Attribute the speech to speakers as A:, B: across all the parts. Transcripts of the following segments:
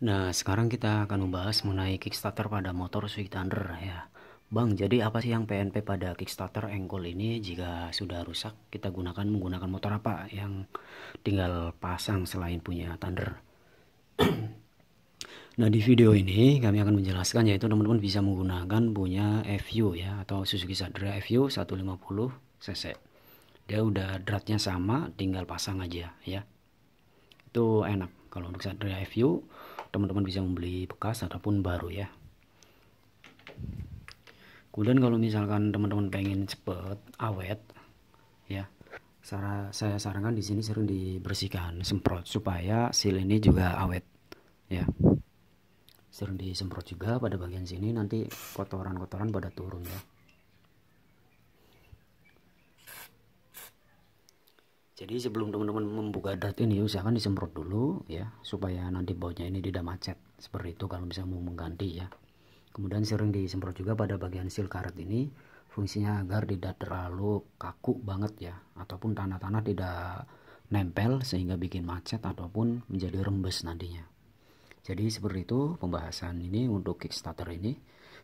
A: Nah, sekarang kita akan membahas mengenai Kickstarter pada motor Sweet Thunder ya. Bang, jadi apa sih yang PNP pada Kickstarter Engkol ini jika sudah rusak kita gunakan menggunakan motor apa yang tinggal pasang selain punya Thunder? nah, di video ini kami akan menjelaskan yaitu teman-teman bisa menggunakan punya FU ya atau Suzuki Sadra FU 150 cc. Dia udah dratnya sama, tinggal pasang aja ya. Itu enak kalau untuk Sadra FU teman-teman bisa membeli bekas ataupun baru ya kemudian kalau misalkan teman-teman pengen cepet awet ya saya, saya sarankan di sini sering dibersihkan semprot supaya seal ini juga awet ya sering disemprot juga pada bagian sini nanti kotoran-kotoran pada turun ya jadi sebelum teman-teman membuka dart ini usahakan disemprot dulu ya supaya nanti bautnya ini tidak macet seperti itu kalau bisa mau mengganti ya kemudian sering disemprot juga pada bagian seal karet ini fungsinya agar tidak terlalu kaku banget ya ataupun tanah-tanah tidak nempel sehingga bikin macet ataupun menjadi rembes nantinya jadi seperti itu pembahasan ini untuk kickstarter ini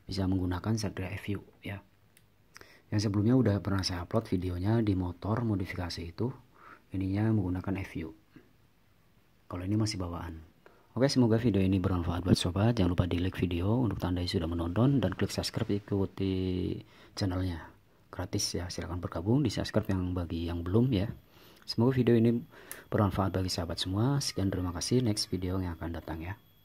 A: bisa menggunakan Satria FU ya yang sebelumnya udah pernah saya upload videonya di motor modifikasi itu ininya menggunakan FU kalau ini masih bawaan Oke semoga video ini bermanfaat buat sobat jangan lupa di like video untuk tandai sudah menonton dan klik subscribe ikuti channelnya gratis ya silahkan bergabung di subscribe yang bagi yang belum ya semoga video ini bermanfaat bagi sahabat semua sekian terima kasih next video yang akan datang ya